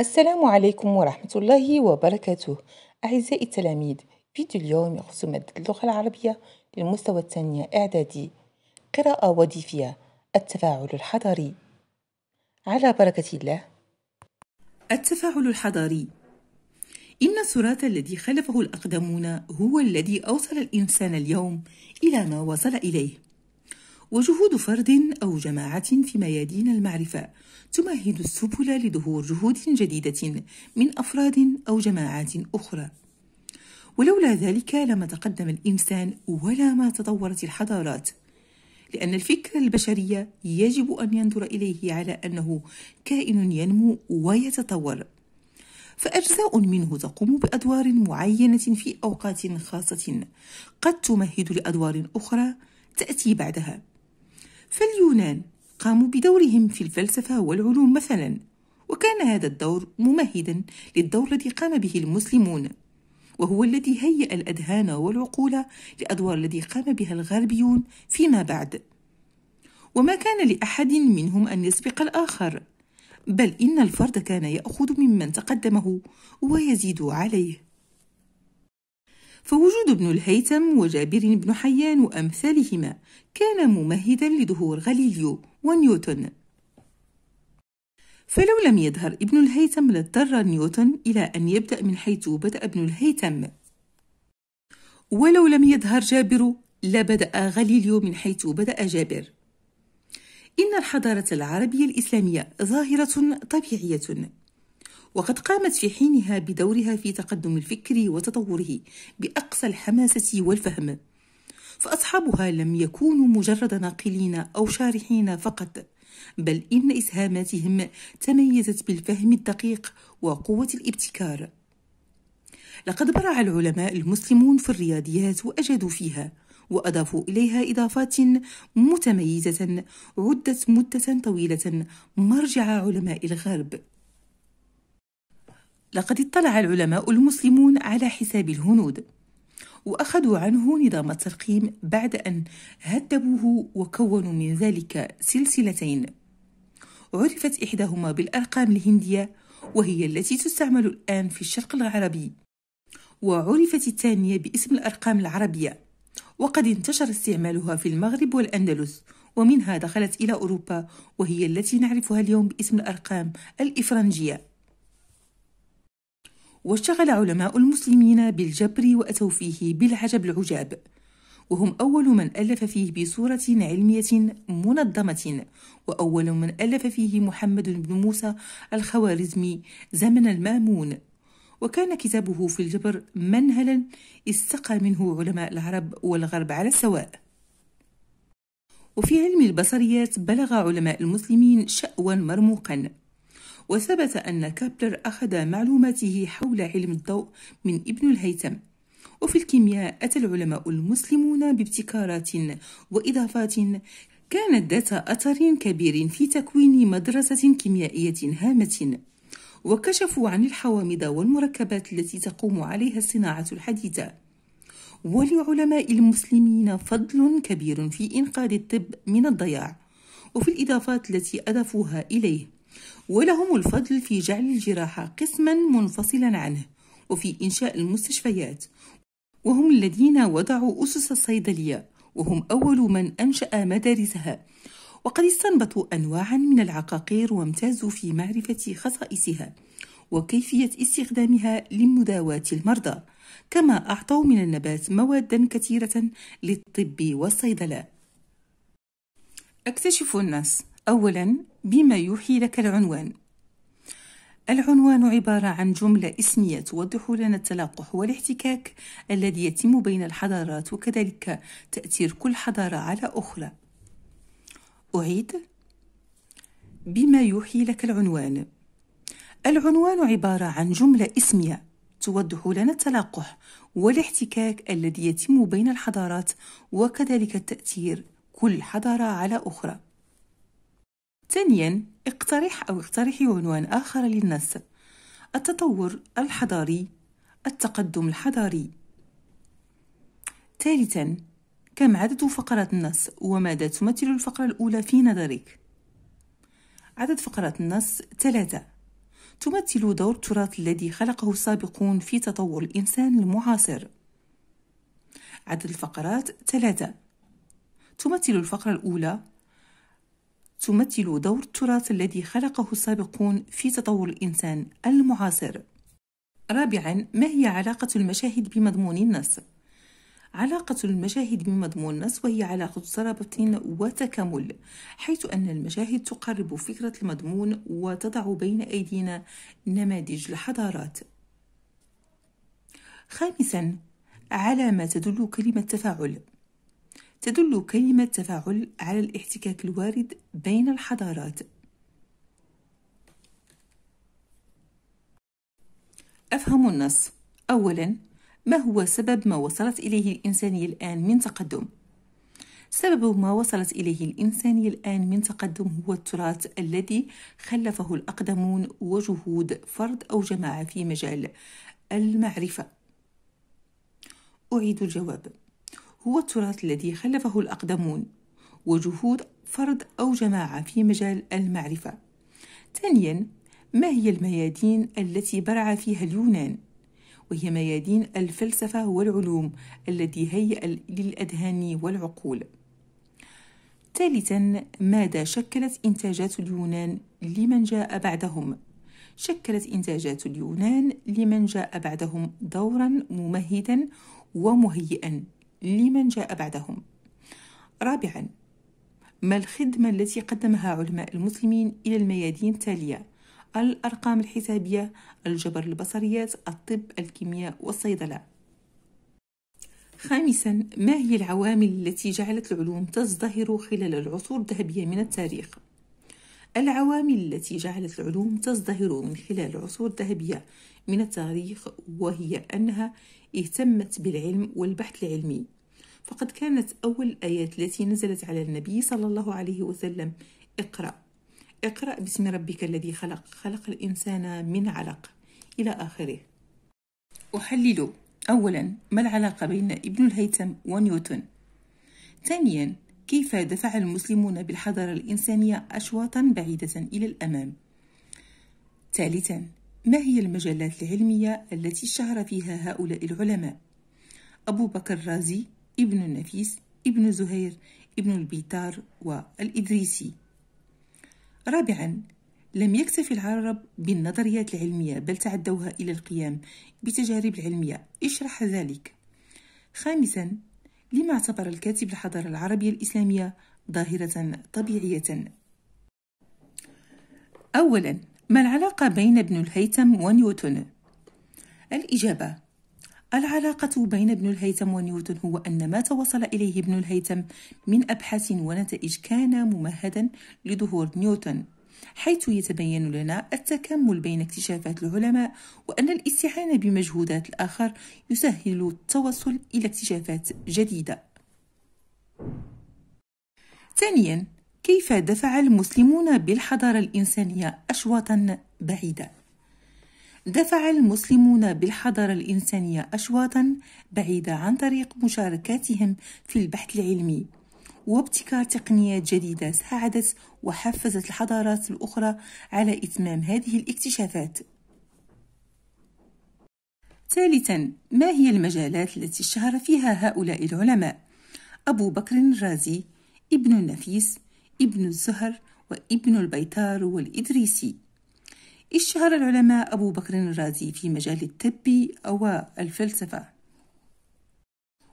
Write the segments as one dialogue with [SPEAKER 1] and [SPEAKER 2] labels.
[SPEAKER 1] السلام عليكم ورحمة الله وبركاته أعزائي التلاميذ فيديو اليوم يخص مادة اللغة العربية للمستوى الثانية إعدادي قراءة وظيفية التفاعل الحضاري على بركة الله التفاعل الحضاري إن الصراط الذي خلفه الأقدمون هو الذي أوصل الإنسان اليوم إلى ما وصل إليه وجهود فرد أو جماعة في ميادين المعرفة تمهد السبل لظهور جهود جديدة من أفراد أو جماعات أخرى ولولا ذلك لما تقدم الإنسان ولا ما تطورت الحضارات لأن الفكر البشرية يجب أن ينظر إليه على أنه كائن ينمو ويتطور فأجزاء منه تقوم بأدوار معينة في أوقات خاصة قد تمهد لأدوار أخرى تأتي بعدها فاليونان قاموا بدورهم في الفلسفة والعلوم مثلا وكان هذا الدور ممهدا للدور الذي قام به المسلمون وهو الذي هيأ الأذهان والعقول لأدوار الذي قام بها الغربيون فيما بعد وما كان لأحد منهم أن يسبق الآخر بل إن الفرد كان يأخذ ممن تقدمه ويزيد عليه فوجود ابن الهيثم وجابر بن حيان وأمثالهما كان ممهدا لظهور غاليليو ونيوتن فلو لم يظهر ابن الهيثم لاضطر نيوتن إلى أن يبدأ من حيث بدأ ابن الهيثم ولو لم يظهر جابر لبدأ غاليليو من حيث بدأ جابر إن الحضارة العربية الإسلامية ظاهرة طبيعية وقد قامت في حينها بدورها في تقدم الفكر وتطوره بأقصى الحماسة والفهم فأصحابها لم يكونوا مجرد ناقلين أو شارحين فقط بل إن إسهاماتهم تميزت بالفهم الدقيق وقوة الابتكار لقد برع العلماء المسلمون في الرياضيات وأجادوا فيها وأضافوا إليها إضافات متميزة عدت مدة طويلة مرجع علماء الغرب لقد اطلع العلماء المسلمون على حساب الهنود وأخذوا عنه نظام الترقيم بعد أن هدبوه وكونوا من ذلك سلسلتين عرفت إحداهما بالأرقام الهندية وهي التي تستعمل الآن في الشرق العربي وعرفت الثانية باسم الأرقام العربية وقد انتشر استعمالها في المغرب والأندلس ومنها دخلت إلى أوروبا وهي التي نعرفها اليوم باسم الأرقام الإفرنجية واشتغل علماء المسلمين بالجبر وأتوا فيه بالعجب العجاب وهم أول من ألف فيه بصورة علمية منظمة وأول من ألف فيه محمد بن موسى الخوارزمي زمن المامون وكان كتابه في الجبر منهلا استقى منه علماء العرب والغرب على السواء وفي علم البصريات بلغ علماء المسلمين شأوا مرموقا وثبت أن كابلر أخذ معلوماته حول علم الضوء من ابن الهيثم وفي الكيمياء أتى العلماء المسلمون بابتكارات وإضافات كانت ذات أثر كبير في تكوين مدرسة كيميائية هامة وكشفوا عن الحوامض والمركبات التي تقوم عليها الصناعة الحديثة ولعلماء المسلمين فضل كبير في إنقاذ الطب من الضياع وفي الإضافات التي أضافوها إليه ولهم الفضل في جعل الجراحة قسما منفصلا عنه وفي إنشاء المستشفيات وهم الذين وضعوا أسس الصيدلية وهم أول من أنشأ مدارسها وقد استنبطوا أنواعا من العقاقير وامتازوا في معرفة خصائصها وكيفية استخدامها لمداواة المرضى كما أعطوا من النبات موادا كثيرة للطب والصيدلة اكتشفوا الناس أولا بما يوحي لك العنوان العنوان عبارة عن جملة اسمية توضح لنا التلاقح والاحتكاك الذي يتم بين الحضارات وكذلك تأثير كل حضارة على أخرى أعيد بما يوحي لك العنوان العنوان عبارة عن جملة اسمية توضح لنا التلاقح والاحتكاك الذي يتم بين الحضارات وكذلك تأثير كل حضارة على أخرى ثانيا اقترح أو اقترحي عنوان آخر للنص التطور الحضاري التقدم الحضاري ثالثا كم عدد فقرات النص وماذا تمثل الفقرة الأولى في نظرك؟ عدد فقرات النص ثلاثة تمثل دور التراث الذي خلقه السابقون في تطور الإنسان المعاصر عدد الفقرات ثلاثة تمثل الفقرة الأولى تمثل دور التراث الذي خلقه السابقون في تطور الإنسان المعاصر. رابعاً، ما هي علاقة المشاهد بمضمون النص؟ علاقة المشاهد بمضمون النص وهي علاقة ترابط وتكامل حيث أن المشاهد تقرب فكرة المضمون وتضع بين أيدينا نماذج الحضارات خامسا على ما تدل كلمة تفاعل تدل كلمة تفاعل على الاحتكاك الوارد بين الحضارات أفهم النص أولا ما هو سبب ما وصلت إليه الإنسانية الآن من تقدم؟ سبب ما وصلت إليه الإنسانية الآن من تقدم هو التراث الذي خلفه الأقدمون وجهود فرد أو جماعة في مجال المعرفة أعيد الجواب هو التراث الذي خلفه الأقدمون وجهود فرد أو جماعة في مجال المعرفة. ثانيا ما هي الميادين التي برع فيها اليونان؟ وهي ميادين الفلسفة والعلوم التي هيأ للأذهان والعقول. ثالثا ماذا شكلت إنتاجات اليونان لمن جاء بعدهم؟ شكلت إنتاجات اليونان لمن جاء بعدهم دورا ممهدا ومهيئا لمن جاء بعدهم رابعا ما الخدمة التي قدمها علماء المسلمين إلى الميادين التالية الأرقام الحسابية الجبر البصريات الطب الكيمياء والصيدلة خامسا ما هي العوامل التي جعلت العلوم تزدهر خلال العصور الذهبية من التاريخ العوامل التي جعلت العلوم تزدهر من خلال العصور الذهبية من التاريخ وهي أنها اهتمت بالعلم والبحث العلمي فقد كانت أول الآيات التي نزلت على النبي صلى الله عليه وسلم اقرأ اقرأ باسم ربك الذي خلق خلق الإنسان من علق إلى آخره أحلل أولا ما العلاقة بين ابن الهيثم ونيوتن ثانيا كيف دفع المسلمون بالحضارة الإنسانية أشواطا بعيدة إلى الأمام ثالثا ما هي المجالات العلمية التي اشتهر فيها هؤلاء العلماء أبو بكر الرازي ابن النفيس ابن زهير ابن البيتار والإدريسي رابعا لم يكتف العرب بالنظريات العلمية بل تعدوها إلى القيام بتجارب علمية اشرح ذلك خامسا لما اعتبر الكاتب الحضارة العربية الإسلامية ظاهرة طبيعية أولا ما العلاقة بين ابن الهيثم ونيوتن؟ الإجابة العلاقة بين ابن الهيثم ونيوتن هو أن ما توصل إليه ابن الهيثم من أبحاث ونتائج كان ممهدا لظهور نيوتن حيث يتبين لنا التكامل بين اكتشافات العلماء وأن الاستعانة بمجهودات الآخر يسهل التوصل إلى اكتشافات جديدة. ثانياً، كيف دفع المسلمون بالحضارة الإنسانية أشواطا بعيدة؟ دفع المسلمون بالحضارة الإنسانية أشواطا بعيدة عن طريق مشاركاتهم في البحث العلمي وابتكار تقنيات جديدة ساعدت وحفزت الحضارات الأخرى على إتمام هذه الاكتشافات ثالثا ما هي المجالات التي اشتهر فيها هؤلاء العلماء أبو بكر الرازي ابن النفيس ابن الزهر وابن البيطار والإدريسي اشتهر العلماء أبو بكر الرازي في مجال الطب أو الفلسفة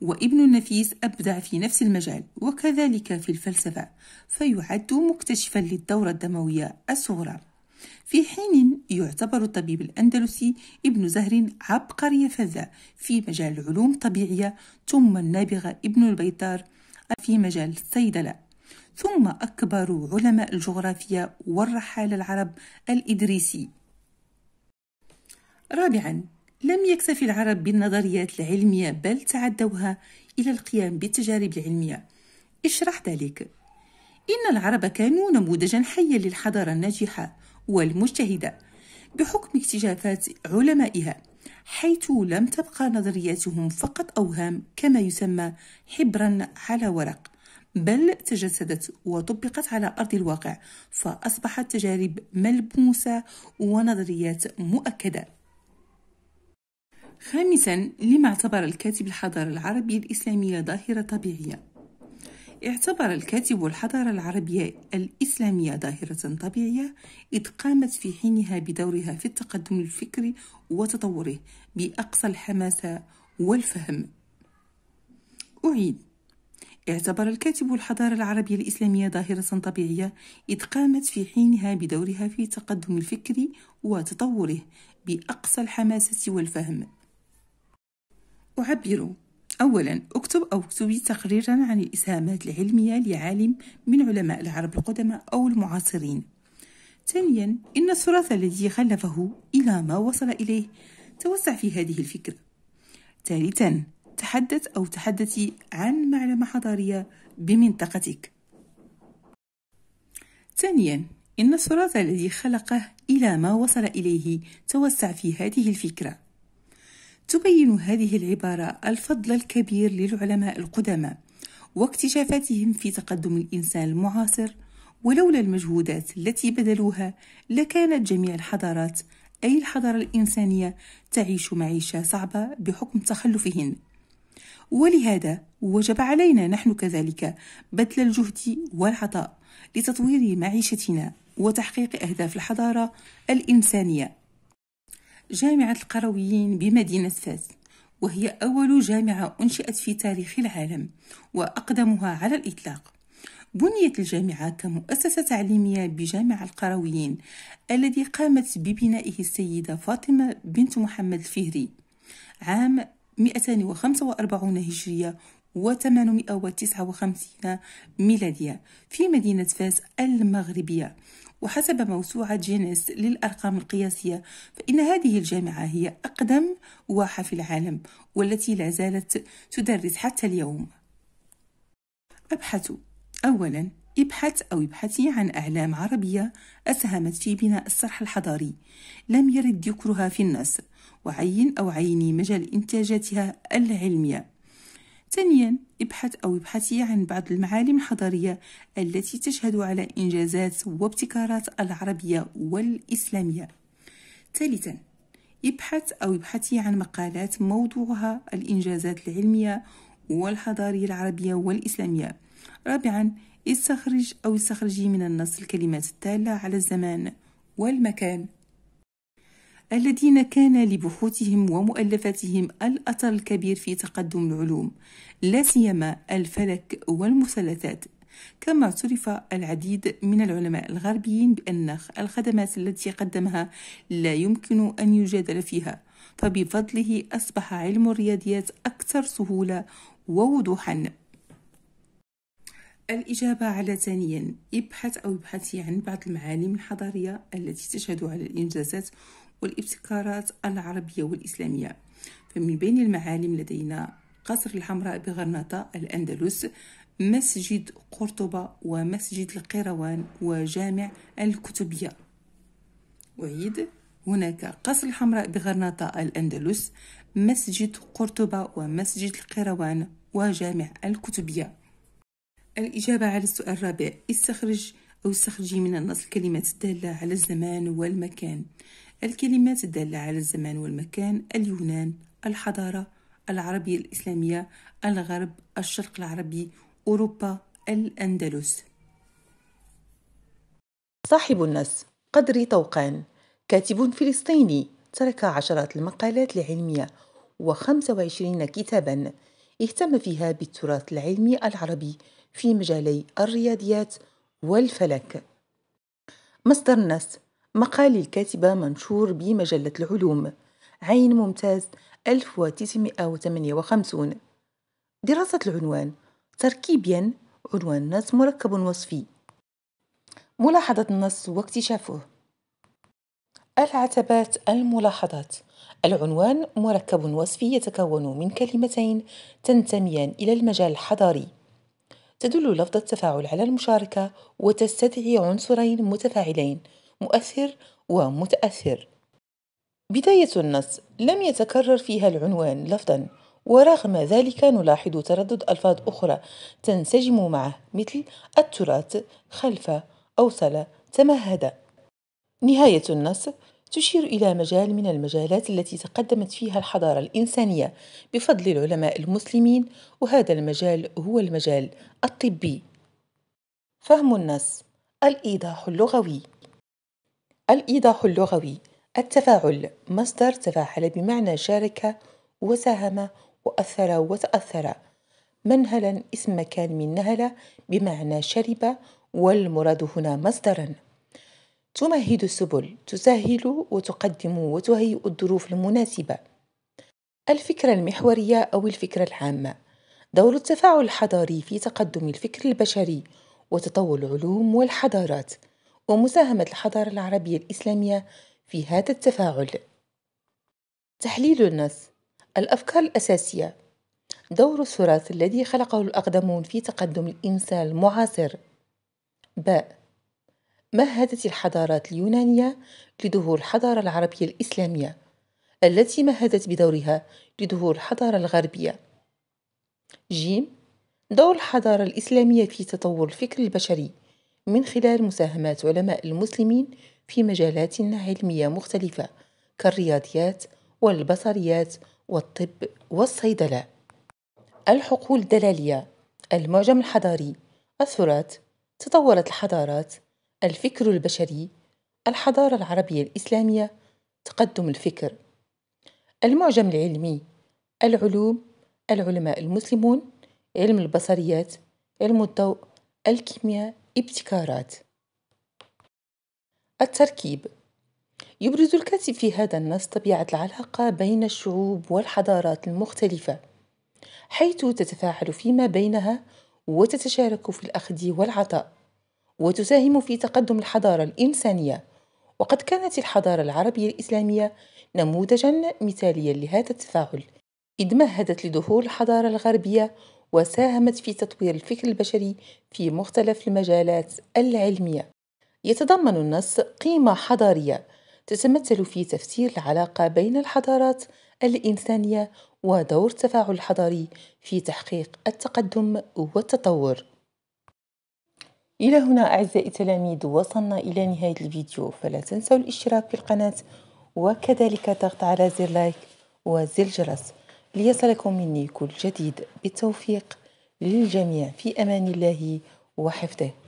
[SPEAKER 1] وابن النفيس أبدع في نفس المجال وكذلك في الفلسفة فيعد مكتشفا للدورة الدموية الصغرى في حين يعتبر الطبيب الأندلسي ابن زهر عبقري فذة في مجال العلوم الطبيعية ثم النابغة ابن البيطار في مجال الصيدلة ثم أكبر علماء الجغرافيا والرحال العرب الإدريسي رابعا لم يكتفي العرب بالنظريات العلمية بل تعدوها إلى القيام بالتجارب العلمية اشرح ذلك إن العرب كانوا نموذجا حيا للحضارة الناجحة والمجتهدة بحكم اكتشافات علمائها حيث لم تبقى نظرياتهم فقط أوهام كما يسمى حبرا على ورق بل تجسدت وطبقت على أرض الواقع فأصبحت تجارب ملموسة ونظريات مؤكدة خامسا لما اعتبر الكاتب الحضارة العربية الإسلامية ظاهرة طبيعية اعتبر الكاتب الحضارة العربية الإسلامية ظاهرة طبيعية إذ قامت في حينها بدورها في التقدم الفكري وتطوره بأقصى الحماسة والفهم أعيد اعتبر الكاتب الحضارة العربية الإسلامية ظاهرة طبيعية إذ قامت في حينها بدورها في تقدم الفكر وتطوره بأقصى الحماسة والفهم أعبر أولا اكتب أو اكتبي تقريرا عن الإسهامات العلمية لعالم من علماء العرب القدماء أو المعاصرين ثانيا إن التراث الذي خلفه إلى ما وصل إليه توسع في هذه الفكرة ثالثا تحدث أو تحدثي عن معلمة حضارية بمنطقتك ثانيا إن التراث الذي خلقه إلى ما وصل إليه توسع في هذه الفكرة تبين هذه العبارة الفضل الكبير للعلماء القدماء واكتشافاتهم في تقدم الإنسان المعاصر ولولا المجهودات التي بذلوها لكانت جميع الحضارات أي الحضارة الإنسانية تعيش معيشة صعبة بحكم تخلفهن ولهذا وجب علينا نحن كذلك بذل الجهد والعطاء لتطوير معيشتنا وتحقيق أهداف الحضارة الإنسانية جامعة القرويين بمدينة فاس وهي أول جامعة أنشئت في تاريخ العالم وأقدمها على الإطلاق بنيت الجامعة كمؤسسة تعليمية بجامع القرويين الذي قامت ببنائه السيدة فاطمة بنت محمد الفهري عام 245 هجرية و859 ميلادية في مدينة فاس المغربية وحسب موسوعة جينيس للأرقام القياسية فإن هذه الجامعة هي أقدم واحة في العالم والتي لا زالت تدرس حتى اليوم أبحث أولا ابحث أو ابحثي عن أعلام عربية أسهمت في بناء الصرح الحضاري لم يرد ذكرها في النص وعين أو عيني مجال إنتاجاتها العلمية ثانيا ابحث أو ابحثي عن بعض المعالم الحضارية التي تشهد على إنجازات وابتكارات العربية والإسلامية ثالثا ابحث أو ابحثي عن مقالات موضوعها الإنجازات العلمية والحضارية العربية والإسلامية رابعا استخرج أو استخرجي من النص الكلمات الدالة على الزمان والمكان الذين كان لبحوثهم ومؤلفاتهم الأثر الكبير في تقدم العلوم لا سيما الفلك والمثلثات كما اعترف العديد من العلماء الغربيين بأن الخدمات التي قدمها لا يمكن أن يجادل فيها فبفضله أصبح علم الرياضيات أكثر سهولة ووضوحا الإجابة على ثانيا ابحث أو ابحثي عن بعض المعالم الحضارية التي تشهد على الإنجازات والابتكارات العربية والإسلامية فمن بين المعالم لدينا قصر الحمراء بغرناطة الأندلس مسجد قرطبة ومسجد القيروان وجامع الكتبية وعيد هناك قصر الحمراء بغرناطة الأندلس مسجد قرطبة ومسجد القيروان وجامع الكتبية الإجابة على السؤال الرابع استخرج أو استخرجي من النص الكلمات الدالة على الزمان والمكان الكلمات الدالة على الزمان والمكان اليونان الحضارة العربية الإسلامية الغرب الشرق العربي أوروبا الأندلس صاحب النص قدري طوقان كاتب فلسطيني ترك عشرات المقالات العلمية و25 كتابا اهتم فيها بالتراث العلمي العربي في مجالي الرياضيات والفلك مصدر النص مقال الكاتبة منشور بمجلة العلوم عين ممتاز 1958 دراسة العنوان تركيبيا عنوان النص مركب وصفي ملاحظة النص واكتشافه العتبات الملاحظات العنوان مركب وصفي يتكون من كلمتين تنتميان إلى المجال الحضاري تدل لفظة التفاعل على المشاركة وتستدعي عنصرين متفاعلين مؤثر ومتأثر بداية النص لم يتكرر فيها العنوان لفظا ورغم ذلك نلاحظ تردد ألفاظ أخرى تنسجم معه مثل التراث خلف أوصل تمهد نهاية النص تشير إلى مجال من المجالات التي تقدمت فيها الحضارة الإنسانية بفضل العلماء المسلمين وهذا المجال هو المجال الطبي فهم النص الإيضاح اللغوي الإيضاح اللغوي التفاعل مصدر تفاعل بمعنى شارك وساهم وأثر وتأثر منهلا اسم مكان من نهل بمعنى شرب والمراد هنا مصدرا تمهد السبل تسهل وتقدم وتهيئ الظروف المناسبة الفكرة المحورية أو الفكرة العامة دور التفاعل الحضاري في تقدم الفكر البشري وتطور العلوم والحضارات ومساهمة الحضارة العربية الإسلامية في هذا التفاعل. تحليل النص الأفكار الأساسية دور التراث الذي خلقه الأقدمون في تقدم الإنسان المعاصر. باء مهدت الحضارات اليونانية لظهور الحضارة العربية الإسلامية التي مهدت بدورها لظهور الحضارة الغربية. جيم دور الحضارة الإسلامية في تطور الفكر البشري من خلال مساهمات علماء المسلمين في مجالات علمية مختلفة كالرياضيات والبصريات والطب والصيدلة. الحقول الدلالية المعجم الحضاري التراث تطورت الحضارات الفكر البشري الحضارة العربية الإسلامية تقدم الفكر المعجم العلمي العلوم العلماء المسلمون علم البصريات علم الضوء الكيمياء ابتكارات التركيب يبرز الكاتب في هذا النص طبيعة العلاقة بين الشعوب والحضارات المختلفة حيث تتفاعل فيما بينها وتتشارك في الأخذ والعطاء وتساهم في تقدم الحضارة الإنسانية وقد كانت الحضارة العربية الإسلامية نموذجا مثاليا لهذا التفاعل إذ مهدت لظهور الحضارة الغربية وساهمت في تطوير الفكر البشري في مختلف المجالات العلمية. يتضمن النص قيمة حضارية تتمثل في تفسير العلاقة بين الحضارات الإنسانية ودور التفاعل الحضاري في تحقيق التقدم والتطور. إلى هنا أعزائي التلاميذ وصلنا إلى نهاية الفيديو فلا تنسوا الاشتراك في القناة وكذلك الضغط على زر لايك وزر الجرس ليصلكم مني كل جديد بالتوفيق للجميع في امان الله وحفظه